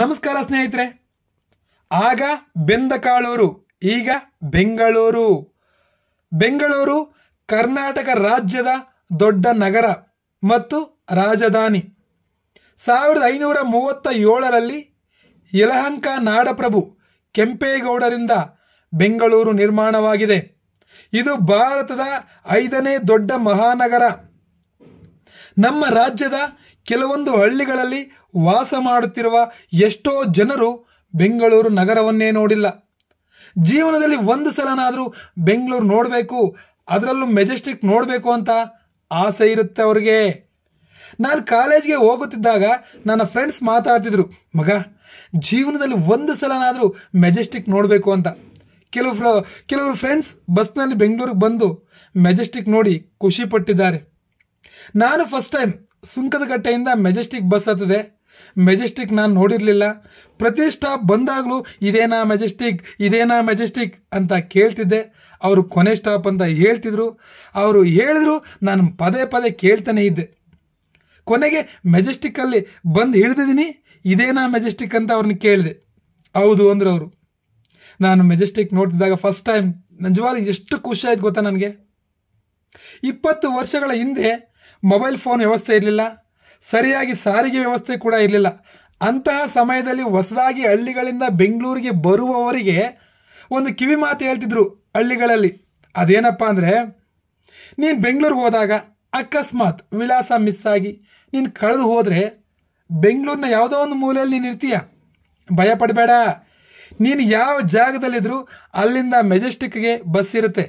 ನಮಸ್ಕಾರ ಸ್ನೇಹಿತರೆ ಆಗ ಬೆಂದ ಕಾಳೂರು ಈಗ ಬೆಂಗಳೂರು ಬೆಂಗಳೂರು ಕರ್ನಾಟಕ ರಾಜ್ಯದ ದೊಡ್ಡ ನಗರ ಮತ್ತು ರಾಜಧಾನಿ ಸಾವಿರದ ಐನೂರ ಮೂವತ್ತ ಏಳರಲ್ಲಿ ಯಲಹಂಕ ನಾಡಪ್ರಭು ಕೆಂಪೇಗೌಡರಿಂದ ಬೆಂಗಳೂರು ನಿರ್ಮಾಣವಾಗಿದೆ ಇದು ಭಾರತದ ಐದನೇ ದೊಡ್ಡ ಮಹಾನಗರ ನಮ್ಮ ರಾಜ್ಯದ ಕೆಲವೊಂದು ಹಳ್ಳಿಗಳಲ್ಲಿ ವಾಸ ಮಾಡುತ್ತಿರುವ ಎಷ್ಟೋ ಜನರು ಬೆಂಗಳೂರು ನಗರವನ್ನೇ ನೋಡಿಲ್ಲ ಜೀವನದಲ್ಲಿ ಒಂದು ಸಲನಾದರೂ ಬೆಂಗಳೂರು ನೋಡಬೇಕು ಅದರಲ್ಲೂ ಮೆಜೆಸ್ಟಿಕ್ ನೋಡಬೇಕು ಅಂತ ಆಸೆ ಇರುತ್ತೆ ಅವ್ರಿಗೆ ನಾನು ಕಾಲೇಜ್ಗೆ ಹೋಗುತ್ತಿದ್ದಾಗ ನನ್ನ ಫ್ರೆಂಡ್ಸ್ ಮಾತಾಡ್ತಿದ್ರು ಮಗ ಜೀವನದಲ್ಲಿ ಒಂದು ಸಲನಾದರೂ ಮೆಜೆಸ್ಟಿಕ್ ನೋಡಬೇಕು ಅಂತ ಕೆಲವು ಕೆಲವರು ಫ್ರೆಂಡ್ಸ್ ಬಸ್ನಲ್ಲಿ ಬೆಂಗಳೂರಿಗೆ ಬಂದು ಮೆಜೆಸ್ಟಿಕ್ ನೋಡಿ ಖುಷಿಪಟ್ಟಿದ್ದಾರೆ ನಾನು ಫಸ್ಟ್ ಟೈಮ್ ಸುಂಕದ ಸುಂಕದಗಟ್ಟೆಯಿಂದ ಮೆಜೆಸ್ಟಿಕ್ ಬಸ್ ಹತ್ತಿದೆ ಮೆಜೆಸ್ಟಿಕ್ ನಾನು ನೋಡಿರಲಿಲ್ಲ ಪ್ರತಿ ಸ್ಟಾಪ್ ಬಂದಾಗಲೂ ಇದೇನಾ ಮೆಜೆಸ್ಟಿಕ್ ಇದೇನಾ ಮೆಜೆಸ್ಟಿಕ್ ಅಂತ ಕೇಳ್ತಿದ್ದೆ ಅವರು ಕೊನೆ ಸ್ಟಾಪ್ ಅಂತ ಹೇಳ್ತಿದ್ರು ಅವರು ಹೇಳಿದ್ರು ನಾನು ಪದೇ ಪದೇ ಕೇಳ್ತಾನೆ ಇದ್ದೆ ಕೊನೆಗೆ ಮೆಜೆಸ್ಟಿಕ್ಕಲ್ಲಿ ಬಂದು ಹಿಡಿದಿದ್ದೀನಿ ಇದೇನಾ ಮೆಜೆಸ್ಟಿಕ್ ಅಂತ ಅವ್ರನ್ನ ಕೇಳಿದೆ ಹೌದು ಅಂದರು ಅವರು ನಾನು ಮೆಜೆಸ್ಟಿಕ್ ನೋಡ್ತಿದ್ದಾಗ ಫಸ್ಟ್ ಟೈಮ್ ನಿಜವಾಗ್ಲೂ ಎಷ್ಟು ಖುಷಿ ಆಯ್ತು ಗೊತ್ತಾ ನನಗೆ ಇಪ್ಪತ್ತು ವರ್ಷಗಳ ಹಿಂದೆ ಮೊಬೈಲ್ ಫೋನ್ ವ್ಯವಸ್ಥೆ ಇರಲಿಲ್ಲ ಸರಿಯಾಗಿ ಸಾರಿಗೆ ವ್ಯವಸ್ಥೆ ಕೂಡ ಇರಲಿಲ್ಲ ಅಂತಹ ಸಮಯದಲ್ಲಿ ಹೊಸದಾಗಿ ಹಳ್ಳಿಗಳಿಂದ ಬೆಂಗಳೂರಿಗೆ ಬರುವವರಿಗೆ ಒಂದು ಕಿವಿ ಮಾತು ಹೇಳ್ತಿದ್ರು ಹಳ್ಳಿಗಳಲ್ಲಿ ಅದೇನಪ್ಪ ಅಂದರೆ ನೀನು ಬೆಂಗಳೂರಿಗೆ ಹೋದಾಗ ಅಕಸ್ಮಾತ್ ವಿಳಾಸ ಮಿಸ್ ಆಗಿ ನೀನು ಕಳೆದು ಹೋದರೆ ಬೆಂಗಳೂರಿನ ಯಾವುದೋ ಒಂದು ಮೂಲೆಯಲ್ಲಿ ನೀನು ಇರ್ತೀಯ ಪಡಬೇಡ ನೀನು ಯಾವ ಜಾಗದಲ್ಲಿದ್ದರೂ ಅಲ್ಲಿಂದ ಮೆಜೆಸ್ಟಿಕ್ಗೆ ಬಸ್ ಇರುತ್ತೆ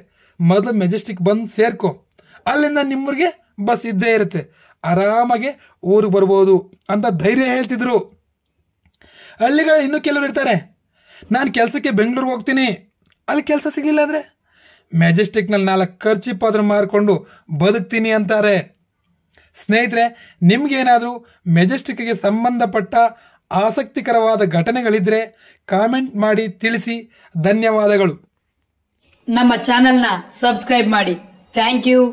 ಮೊದಲು ಮೆಜೆಸ್ಟಿಕ್ ಬಂದು ಸೇರ್ಕೊ ಅಲ್ಲಿಂದ ನಿಮ್ಮೂರಿಗೆ ಬಸ್ ಇದ್ದೇ ಇರುತ್ತೆ ಆರಾಮಾಗೆ ಊರಿಗೆ ಬರ್ಬೋದು ಅಂತ ಧೈರ್ಯ ಹೇಳ್ತಿದ್ರು ಹಳ್ಳಿಗಳು ಇನ್ನೂ ಕೆಲವರು ಇರ್ತಾರೆ ನಾನು ಕೆಲಸಕ್ಕೆ ಬೆಂಗಳೂರಿಗೆ ಹೋಗ್ತೀನಿ ಅಲ್ಲಿ ಕೆಲಸ ಸಿಗಲಿಲ್ಲ ಅಂದರೆ ಮೆಜೆಸ್ಟಿಕ್ನಲ್ಲಿ ನಾಲ್ಕು ಪಾತ್ರ ಮಾರಿಕೊಂಡು ಬದುಕ್ತೀನಿ ಅಂತಾರೆ ಸ್ನೇಹಿತರೆ ನಿಮಗೇನಾದರೂ ಮೆಜೆಸ್ಟಿಕ್ಗೆ ಸಂಬಂಧಪಟ್ಟ ಆಸಕ್ತಿಕರವಾದ ಘಟನೆಗಳಿದ್ರೆ ಕಾಮೆಂಟ್ ಮಾಡಿ ತಿಳಿಸಿ ಧನ್ಯವಾದಗಳು ನಮ್ಮ ಚಾನೆಲ್ನ ಸಬ್ಸ್ಕ್ರೈಬ್ ಮಾಡಿ ಥ್ಯಾಂಕ್ ಯು